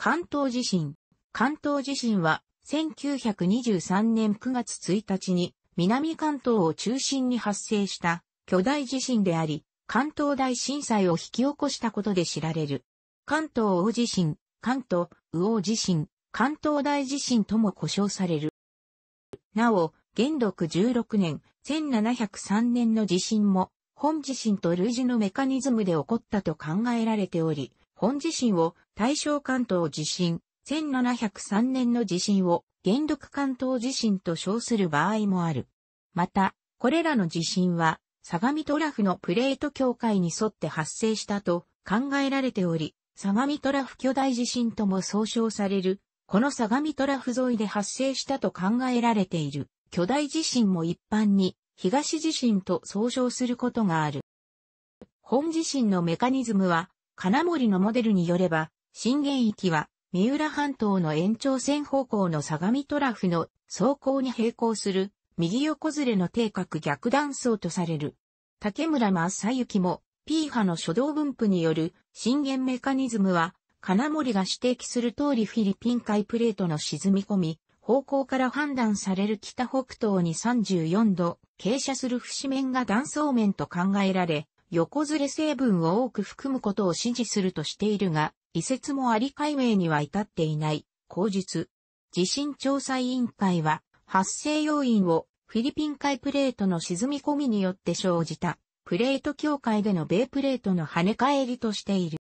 関東地震。関東地震は、1923年9月1日に、南関東を中心に発生した巨大地震であり、関東大震災を引き起こしたことで知られる。関東大地震、関東、魚大地震、関東大地震とも呼称される。なお、元禄16年、1703年の地震も、本地震と類似のメカニズムで起こったと考えられており、本地震を大正関東地震、1703年の地震を元禄関東地震と称する場合もある。また、これらの地震は、相模トラフのプレート境界に沿って発生したと考えられており、相模トラフ巨大地震とも総称される、この相模トラフ沿いで発生したと考えられている巨大地震も一般に東地震と総称することがある。本地震のメカニズムは金森のモデルによれば、震源域は、三浦半島の延長線方向の相模トラフの走行に並行する、右横ずれの定角逆断層とされる。竹村正幸も、P 波の初動分布による震源メカニズムは、金森が指摘する通りフィリピン海プレートの沈み込み、方向から判断される北北東に34度、傾斜する節面が断層面と考えられ、横ずれ成分を多く含むことを支持するとしているが、移設もあり解明には至っていない、口日。地震調査委員会は、発生要因をフィリピン海プレートの沈み込みによって生じた、プレート境界での米プレートの跳ね返りとしている。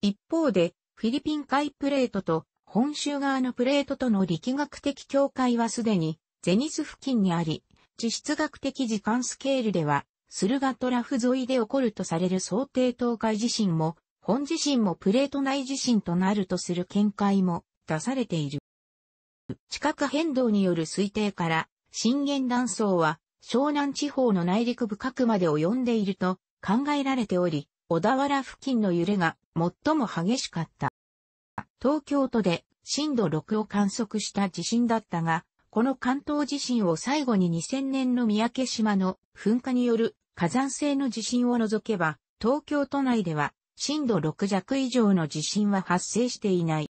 一方で、フィリピン海プレートと本州側のプレートとの力学的境界はすでに、ゼニス付近にあり、地質学的時間スケールでは、駿河トラフ沿いで起こるとされる想定東海地震も、本地震もプレート内地震となるとする見解も出されている。地殻変動による推定から、震源断層は湘南地方の内陸部各まで及んでいると考えられており、小田原付近の揺れが最も激しかった。東京都で震度6を観測した地震だったが、この関東地震を最後に2000年の三宅島の噴火による火山性の地震を除けば、東京都内では震度6弱以上の地震は発生していない。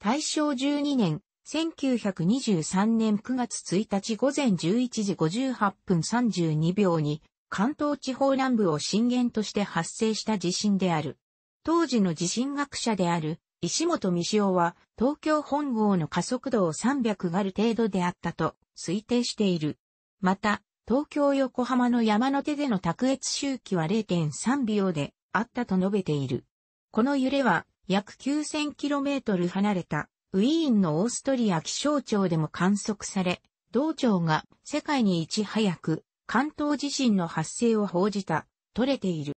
大正12年、1923年9月1日午前11時58分32秒に、関東地方南部を震源として発生した地震である。当時の地震学者である石本美潮は東京本郷の加速度を300ガル程度であったと推定している。また、東京横浜の山手での卓越周期は0.3秒であったと述べている。この揺れは約 9000km 離れたウィーンのオーストリア気象庁でも観測され、同庁が世界にいち早く関東地震の発生を報じた、とれている。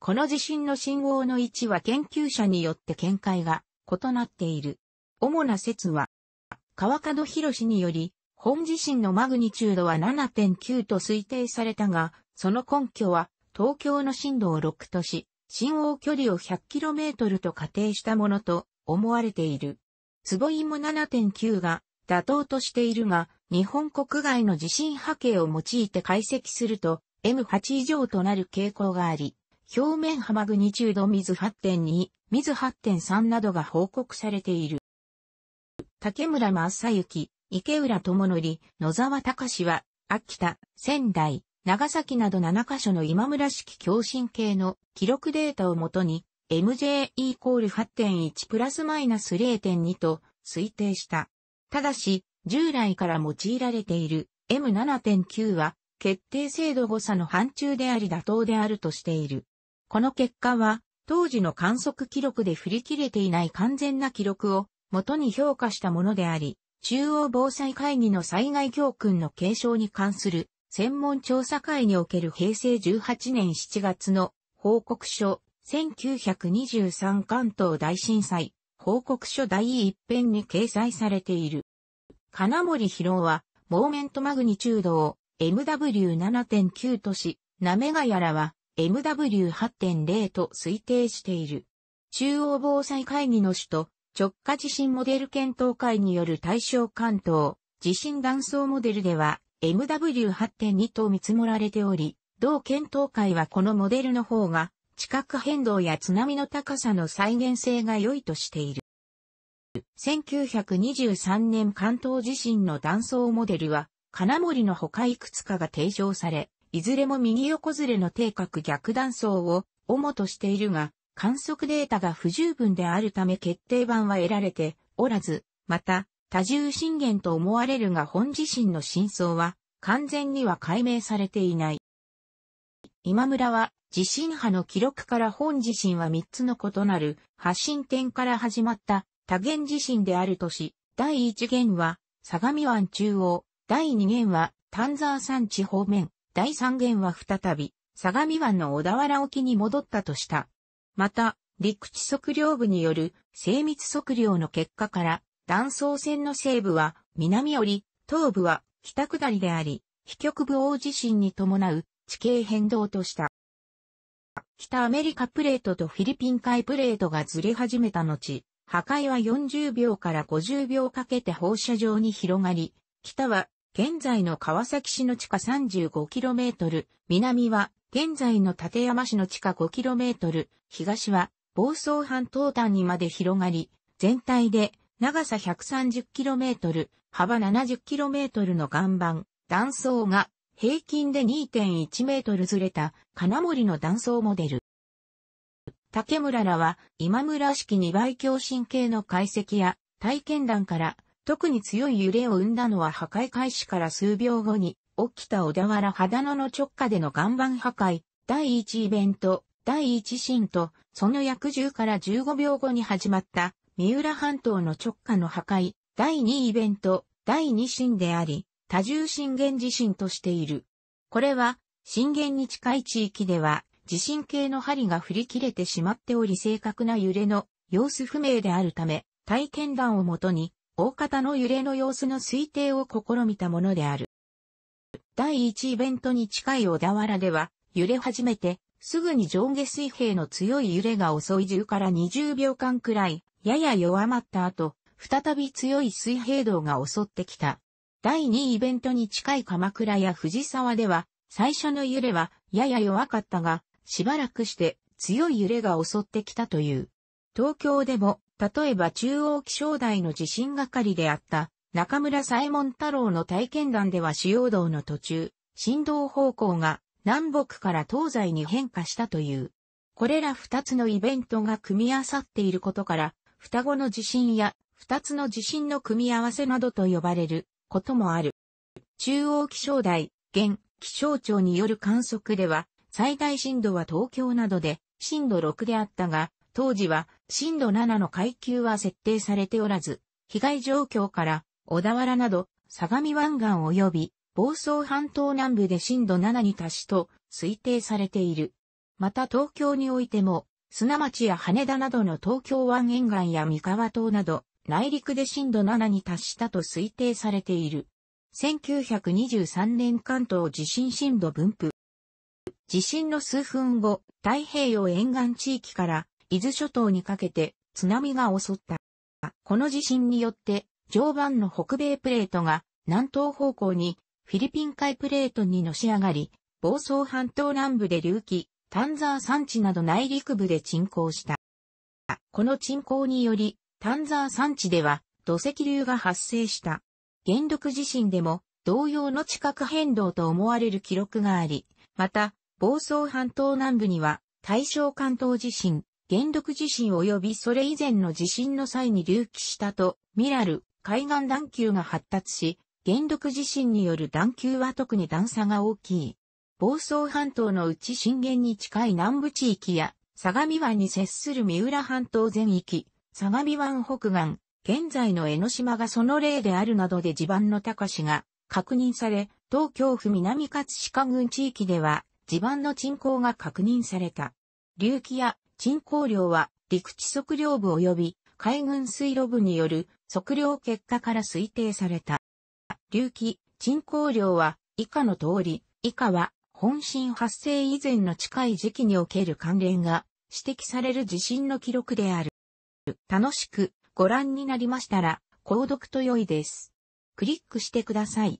この地震の信号の位置は研究者によって見解が異なっている。主な説は、川角博により本地震のマグニチュードは7.9と推定されたが、その根拠は東京の震度を6とし、震央距離を 100km と仮定したものと思われている。坪井も7.9が妥当としているが、日本国外の地震波形を用いて解析すると M8 以上となる傾向があり、表面波マグニチュード水8.2、水8.3などが報告されている。竹村正幸、池浦智則、野沢隆は、秋田、仙台、長崎など7カ所の今村式共振系の記録データをもとに、MJ イコール8.1プラスマイナス0.2と推定した。ただし、従来から用いられている M7.9 は、決定精度誤差の範疇であり妥当であるとしている。この結果は、当時の観測記録で振り切れていない完全な記録を元に評価したものであり、中央防災会議の災害教訓の継承に関する専門調査会における平成18年7月の報告書1923関東大震災報告書第一編に掲載されている。金森博は、モーメントマグニチュードを MW7.9 とし、ナメガヤラは MW8.0 と推定している。中央防災会議の首都直下地震モデル検討会による対象関東地震断層モデルでは MW8.2 と見積もられており、同検討会はこのモデルの方が地殻変動や津波の高さの再現性が良いとしている。1923年関東地震の断層モデルは、金森の他いくつかが提唱され、いずれも右横ずれの定格逆断層を主としているが、観測データが不十分であるため決定版は得られておらず、また、多重震源と思われるが本地震の真相は完全には解明されていない。今村は地震波の記録から本地震は3つの異なる発信点から始まった多元地震であるとし、第1元は相模湾中央、第2元は丹沢山地方面、第3元は再び相模湾の小田原沖に戻ったとした。また、陸地測量部による精密測量の結果から、断層線の西部は南より、東部は北下りであり、飛極部大地震に伴う地形変動とした。北アメリカプレートとフィリピン海プレートがずれ始めた後、破壊は40秒から50秒かけて放射状に広がり、北は現在の川崎市の地下 35km、南は現在の立山市の地下 5km、東は房総半島端にまで広がり、全体で長さ 130km、幅 70km の岩盤、断層が平均で2.1メートルずれた金森の断層モデル。竹村らは今村式二倍強神経の解析や体験談から特に強い揺れを生んだのは破壊開始から数秒後に起きた小田原秦野の直下での岩盤破壊、第1イベント、第1震と、その約10から15秒後に始まった、三浦半島の直下の破壊、第2イベント、第2震であり、多重震源地震としている。これは、震源に近い地域では、地震計の針が振り切れてしまっており正確な揺れの様子不明であるため、体験談をもとに、大方の揺れの様子の推定を試みたものである。第1イベントに近い小田原では、揺れ始めて、すぐに上下水平の強い揺れが遅い10から20秒間くらい、やや弱まった後、再び強い水平動が襲ってきた。第2イベントに近い鎌倉や藤沢では、最初の揺れはやや弱かったが、しばらくして強い揺れが襲ってきたという。東京でも、例えば中央気象台の地震係であった中村左衛門太郎の体験談では主要道の途中、振動方向が南北から東西に変化したという。これら二つのイベントが組み合わさっていることから、双子の地震や二つの地震の組み合わせなどと呼ばれることもある。中央気象台、現気象庁による観測では、最大震度は東京などで震度6であったが、当時は震度7の階級は設定されておらず、被害状況から小田原など、相模湾岸及び、房総半島南部で震度7に達しと推定されている。また東京においても、砂町や羽田などの東京湾沿岸や三河島など、内陸で震度7に達したと推定されている。1923年関東地震震度分布。地震の数分後、太平洋沿岸地域から伊豆諸島にかけて津波が襲った。この地震によって常磐の北米プレートが南東方向にフィリピン海プレートにのし上がり、房総半島南部で隆起、丹沢山地など内陸部で沈降した。この沈降により、丹沢山地では土石流が発生した。原力地震でも同様の地殻変動と思われる記録があり、また、房総半島南部には大正関東地震、元禄地震及びそれ以前の地震の際に隆起したと、ミラル、海岸段丘が発達し、元禄地震による段丘は特に段差が大きい。房総半島のうち震源に近い南部地域や、相模湾に接する三浦半島全域、相模湾北岸、現在の江ノ島がその例であるなどで地盤の高しが確認され、東京府南葛飾郡地域では地盤の沈降が確認された。隆起や沈降量は陸地測量部及び海軍水路部による測量結果から推定された。流気、沈降量は以下の通り、以下は本震発生以前の近い時期における関連が指摘される地震の記録である。楽しくご覧になりましたら、購読と良いです。クリックしてください。